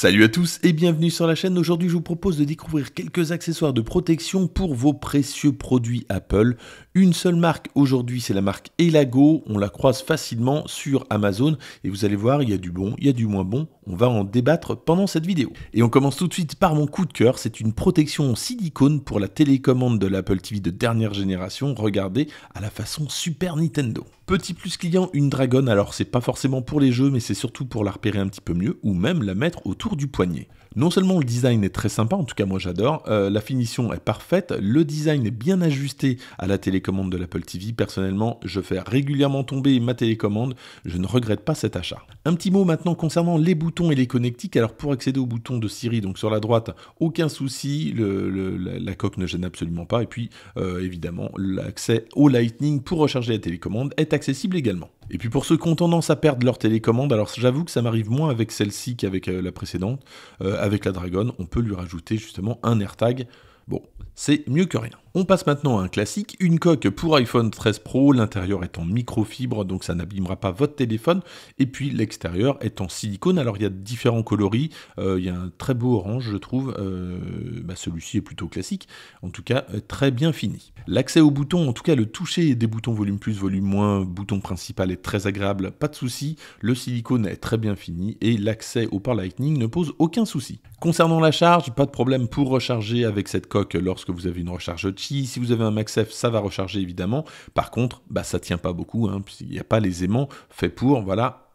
Salut à tous et bienvenue sur la chaîne. Aujourd'hui, je vous propose de découvrir quelques accessoires de protection pour vos précieux produits Apple, une seule marque aujourd'hui, c'est la marque Elago. On la croise facilement sur Amazon et vous allez voir, il y a du bon, il y a du moins bon. On va en débattre pendant cette vidéo. Et on commence tout de suite par mon coup de cœur. C'est une protection en silicone pour la télécommande de l'Apple TV de dernière génération. Regardez à la façon Super Nintendo. Petit plus client, une dragonne. Alors c'est pas forcément pour les jeux, mais c'est surtout pour la repérer un petit peu mieux ou même la mettre autour du poignet. Non seulement le design est très sympa, en tout cas moi j'adore, euh, la finition est parfaite, le design est bien ajusté à la télécommande de l'Apple TV. Personnellement, je fais régulièrement tomber ma télécommande, je ne regrette pas cet achat. Un petit mot maintenant concernant les boutons et les connectiques. Alors pour accéder au bouton de Siri, donc sur la droite, aucun souci, la, coque ne gêne absolument pas. Et puis euh, évidemment, l'accès au Lightning pour recharger la télécommande est accessible également. Et puis pour ceux qui ont tendance à perdre leur télécommande, alors j'avoue que ça m'arrive moins avec celle-ci qu'avec euh, la précédente, euh, avec la Dragon, on peut lui rajouter justement un AirTag. Bon, c'est mieux que rien. On passe maintenant à un classique, une coque pour iPhone 13 Pro, l'intérieur est en microfibre donc ça n'abîmera pas votre téléphone, et puis l'extérieur est en silicone, alors il y a différents coloris, euh, il y a un très beau orange je trouve, euh, bah, celui-ci est plutôt classique, en tout cas euh, très bien fini. L'accès aux boutons, en tout cas le toucher des boutons volume plus, volume moins, bouton principal est très agréable, pas de souci, le silicone est très bien fini et l'accès au port Lightning ne pose aucun souci. Concernant la charge, pas de problème pour recharger avec cette coque lorsque vous avez une recharge si vous avez un MaxF, ça va recharger évidemment. Par contre, bah, ça tient pas beaucoup, hein, puisqu'il n'y a pas les aimants faits pour, voilà,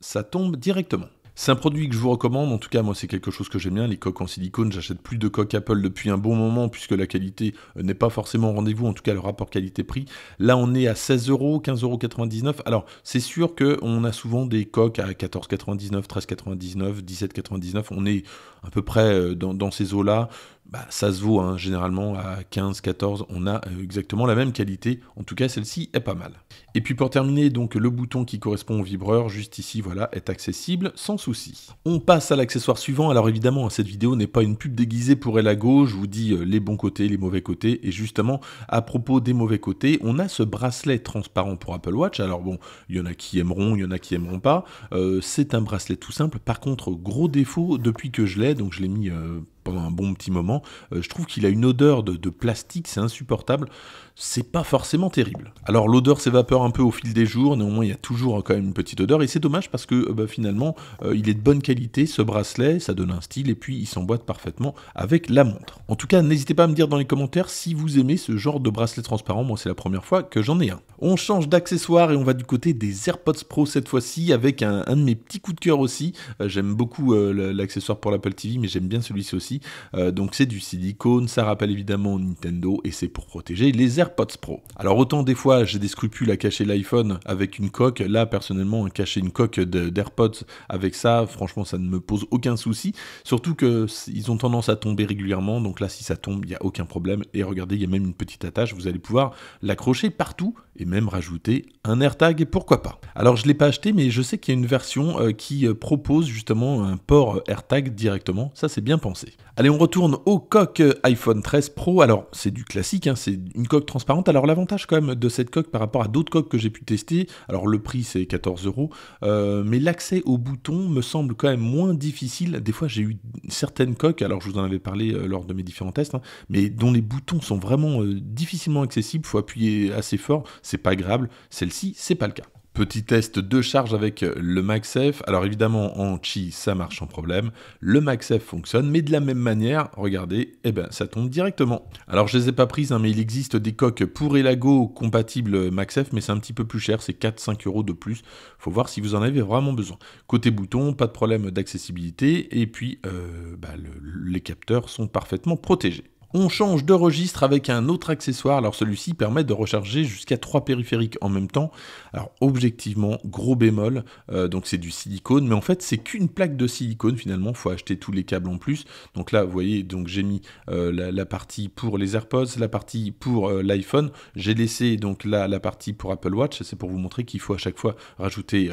ça tombe directement. C'est un produit que je vous recommande, en tout cas moi c'est quelque chose que j'aime bien, les coques en silicone, j'achète plus de coques Apple depuis un bon moment puisque la qualité euh, n'est pas forcément au rendez-vous, en tout cas le rapport qualité-prix. Là on est à 16 euros, 15 euros. Alors c'est sûr qu'on a souvent des coques à 14,99, 13,99, 17,99, on est à peu près euh, dans ces eaux-là. Bah, ça se vaut hein. généralement à 15, 14, on a euh, exactement la même qualité, en tout cas celle-ci est pas mal. Et puis pour terminer, donc le bouton qui correspond au vibreur, juste ici, voilà, est accessible sans souci. On passe à l'accessoire suivant, alors évidemment cette vidéo n'est pas une pub déguisée pour Elago, je vous dis euh, les bons côtés, les mauvais côtés, et justement à propos des mauvais côtés, on a ce bracelet transparent pour Apple Watch, alors bon, il y en a qui aimeront, il y en a qui aimeront pas, euh, c'est un bracelet tout simple, par contre gros défaut depuis que je l'ai, donc je l'ai mis pendant un bon petit moment. Euh, je trouve qu'il a une odeur de, plastique, c'est insupportable. C'est pas forcément terrible. Alors l'odeur s'évapore un peu au fil des jours, néanmoins il y a toujours quand même une petite odeur et c'est dommage parce que euh, bah, finalement euh, il est de bonne qualité ce bracelet, ça donne un style et puis il s'emboîte parfaitement avec la montre. En tout cas n'hésitez pas à me dire dans les commentaires si vous aimez ce genre de bracelet transparent, moi c'est la première fois que j'en ai un. On change d'accessoire et on va du côté des AirPods Pro cette fois-ci avec un, de mes petits coups de cœur aussi. j'aime beaucoup l'accessoire pour l'Apple TV mais j'aime bien celui-ci aussi. Euh, donc c'est du silicone, ça rappelle évidemment Nintendo et c'est pour protéger les AirPods Pro. Alors autant des fois j'ai des scrupules à cacher l'iPhone avec une coque, là personnellement cacher une coque d'AirPods avec ça, franchement ça ne me pose aucun souci, surtout qu'ils ont tendance à tomber régulièrement, donc là si ça tombe il n'y a aucun problème et regardez il y a même une petite attache, vous allez pouvoir l'accrocher partout et même rajouter un AirTag, pourquoi pas. Alors je ne l'ai pas acheté mais je sais qu'il y a une version euh, qui euh, propose justement un port AirTag directement, ça c'est bien pensé. Allez, on retourne au coq iPhone 13 Pro. Alors, c'est du classique, hein, c'est une coque transparente. Alors, l'avantage quand même de cette coque par rapport à d'autres coques que j'ai pu tester, alors le prix c'est 14 euros, euh, mais l'accès aux boutons me semble quand même moins difficile. Des fois, j'ai eu certaines coques, alors je vous en avais parlé euh, lors de mes différents tests, hein, mais dont les boutons sont vraiment euh, difficilement accessibles. Faut appuyer assez fort, c'est pas agréable. Celle-ci, c'est pas le cas. Petit test de charge avec euh, le MaxF. Alors évidemment, en chi ça marche sans problème. Le MaxF fonctionne, mais de la même manière, regardez, eh ben, ça tombe directement. Alors je ne les ai pas prises, hein, mais il existe des coques pour Elago compatibles euh, MaxF, mais c'est un petit peu plus cher, c'est 4-5 euros de plus. faut voir si vous en avez vraiment besoin. Côté bouton, pas de problème d'accessibilité, et puis euh, bah, les capteurs sont parfaitement protégés. On change de registre avec un autre accessoire, alors celui-ci permet de recharger jusqu'à trois périphériques en même temps. Alors objectivement, gros bémol, euh, donc c'est du silicone, mais en fait c'est qu'une plaque de silicone finalement, il faut acheter tous les câbles en plus. Donc là, vous voyez, donc j'ai mis euh, la, partie pour les AirPods, la partie pour euh, l'iPhone, j'ai laissé donc la partie pour Apple Watch, c'est pour vous montrer qu'il faut à chaque fois rajouter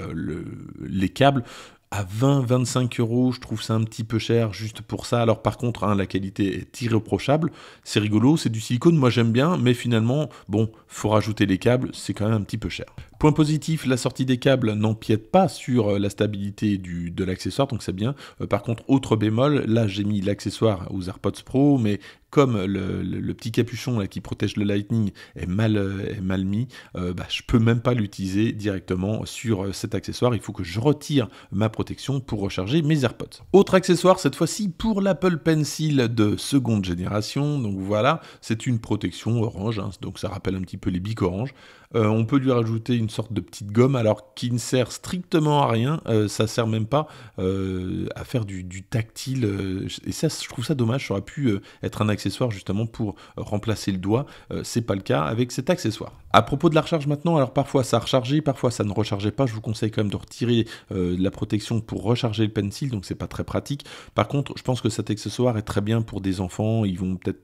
les câbles à 20-25 euros, je trouve ça un petit peu cher juste pour ça. Alors par contre, hein, la qualité est irréprochable, c'est rigolo, c'est du silicone, moi j'aime bien, mais finalement, bon, faut rajouter les câbles, c'est quand même un petit peu cher. Point positif, la sortie des câbles n'empiète pas sur euh, la stabilité du, de l'accessoire, donc c'est bien. Euh, par contre, autre bémol, là j'ai mis l'accessoire aux AirPods Pro, mais comme le, petit capuchon là, qui protège le Lightning est mal, euh, mal mis, bah, je peux même pas l'utiliser directement sur cet accessoire. Il faut que je retire ma protection pour recharger mes AirPods. Autre accessoire, cette fois-ci pour l'Apple Pencil de seconde génération. Donc voilà, c'est une protection orange, hein. donc ça rappelle un petit peu les bics orange. on peut lui rajouter une sorte de petite gomme, alors qui ne sert strictement à rien. Euh, ça sert même pas euh, à faire du, tactile. Euh, et ça, je trouve ça dommage. Ça aurait pu être un accessoire justement pour remplacer le doigt. c'est pas le cas avec cet accessoire. À propos de la recharge maintenant, alors parfois ça rechargeait, parfois ça ne rechargeait pas. Je vous conseille quand même de retirer de la protection pour recharger le pencil, donc c'est pas très pratique. Par contre, je pense que cet accessoire est très bien pour des enfants. Ils vont peut-être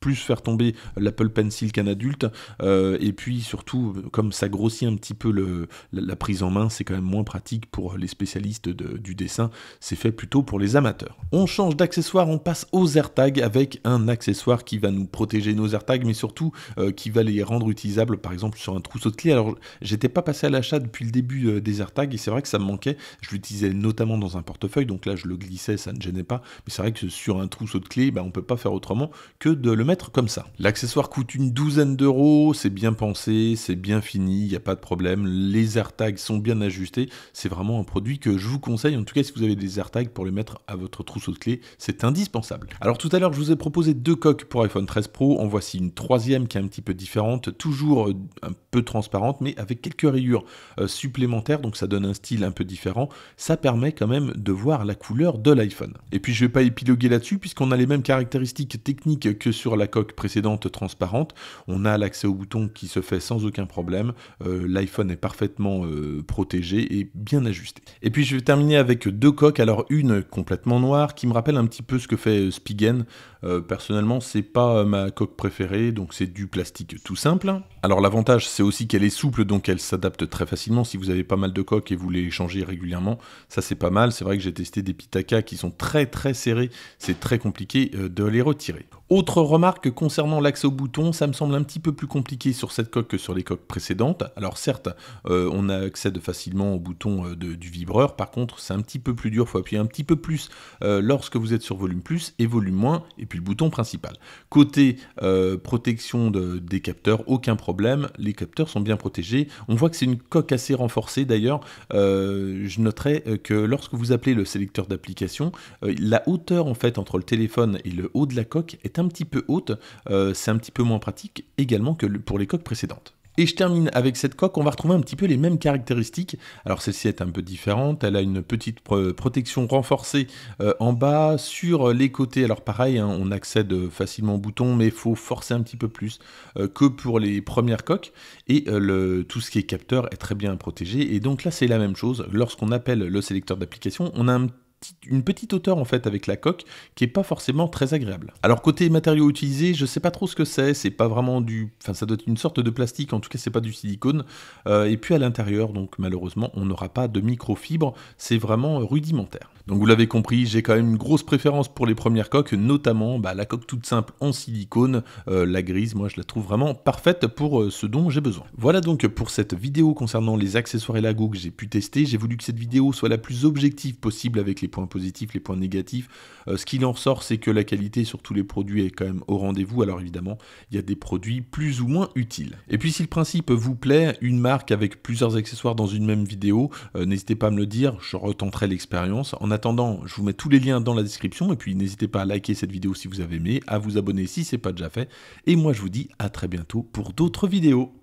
plus faire tomber l'Apple Pencil qu'un adulte. Euh, et puis surtout, comme ça grossit un petit peu le, la, prise en main, c'est quand même moins pratique pour les spécialistes du dessin. C'est fait plutôt pour les amateurs. On change d'accessoire, on passe aux AirTags avec un accessoire qui va nous protéger nos AirTags, mais surtout euh, qui va les rendre utilisables, par exemple sur un trousseau de clés. Alors, j'étais pas passé à l'achat depuis le début euh, des AirTags et c'est vrai que ça me manquait. Je l'utilisais notamment dans un portefeuille, donc là je le glissais, ça ne gênait pas. Mais c'est vrai que sur un trousseau de clés, bah, on peut pas faire autrement que de le comme ça. L'accessoire coûte une douzaine d'euros, c'est bien pensé, c'est bien fini, il n'y a pas de problème, les air tags sont bien ajustés, c'est vraiment un produit que je vous conseille, en tout cas si vous avez des air tags pour les mettre à votre trousseau de clé c'est indispensable. Alors tout à l'heure je vous ai proposé deux coques pour iPhone 13 Pro, en voici une troisième qui est un petit peu différente, toujours un peu transparente mais avec quelques rayures euh, supplémentaires, donc ça donne un style un peu différent, ça permet quand même de voir la couleur de l'iPhone. Et puis je vais pas épiloguer là-dessus puisqu'on a les mêmes caractéristiques techniques que sur la la coque précédente transparente, on a l'accès au bouton qui se fait sans aucun problème. Euh, L'iPhone est parfaitement euh, protégé et bien ajusté. Et puis je vais terminer avec deux coques, alors une complètement noire qui me rappelle un petit peu ce que fait euh, Spigen. personnellement, c'est pas ma coque préférée, donc c'est du plastique tout simple. Alors l'avantage, c'est aussi qu'elle est souple, donc elle s'adapte très facilement. Si vous avez pas mal de coques et vous les changez régulièrement, ça c'est pas mal. C'est vrai que j'ai testé des Pitaka qui sont très très serrés, c'est très compliqué de les retirer. Autre remarque que concernant l'axe au bouton, ça me semble un petit peu plus compliqué sur cette coque que sur les coques précédentes. Alors certes, euh, on accède facilement au bouton euh, du vibreur, par contre c'est un petit peu plus dur, il faut appuyer un petit peu plus euh, lorsque vous êtes sur volume plus et volume moins, et puis le bouton principal. Côté protection des capteurs, aucun problème, les capteurs sont bien protégés. On voit que c'est une coque assez renforcée d'ailleurs. je noterai que lorsque vous appelez le sélecteur d'application, la hauteur en fait entre le téléphone et le haut de la coque est un petit peu haute euh, c'est un petit peu moins pratique également que pour les coques précédentes. Et je termine avec cette coque, on va retrouver un petit peu les mêmes caractéristiques. Alors celle-ci est un peu différente, elle a une petite protection renforcée euh, en bas, sur les côtés, alors pareil, hein, on accède facilement au bouton, mais il faut forcer un petit peu plus euh, que pour les premières coques. Et le, tout ce qui est capteur est très bien protégé. Et donc là c'est la même chose, lorsqu'on appelle le sélecteur d'application, on a un une petite hauteur en fait avec la coque qui est pas forcément très agréable. Alors côté matériaux utilisés, je sais pas trop ce que c'est, c'est pas vraiment du, enfin ça doit être une sorte de plastique, en tout cas c'est pas du silicone. Euh, et puis à l'intérieur, donc malheureusement on n'aura pas de microfibre, c'est vraiment rudimentaire. Donc vous l'avez compris, j'ai quand même une grosse préférence pour les premières coques, notamment bah, la coque toute simple en silicone, euh, la grise, moi je la trouve vraiment parfaite pour euh, ce dont j'ai besoin. Voilà donc pour cette vidéo concernant les accessoires et la que j'ai pu tester, j'ai voulu que cette vidéo soit la plus objective possible avec les points positifs, les points négatifs. Euh, ce qu'il en ressort, c'est que la qualité sur tous les produits est quand même au rendez-vous. Alors évidemment, il y a des produits plus ou moins utiles. Et puis si le principe vous plaît, une marque avec plusieurs accessoires dans une même vidéo, euh, n'hésitez pas à me le dire, je retenterai l'expérience. En attendant, je vous mets tous les liens dans la description et puis n'hésitez pas à liker cette vidéo si vous avez aimé, à vous abonner si c'est pas déjà fait. Et moi je vous dis à très bientôt pour d'autres vidéos.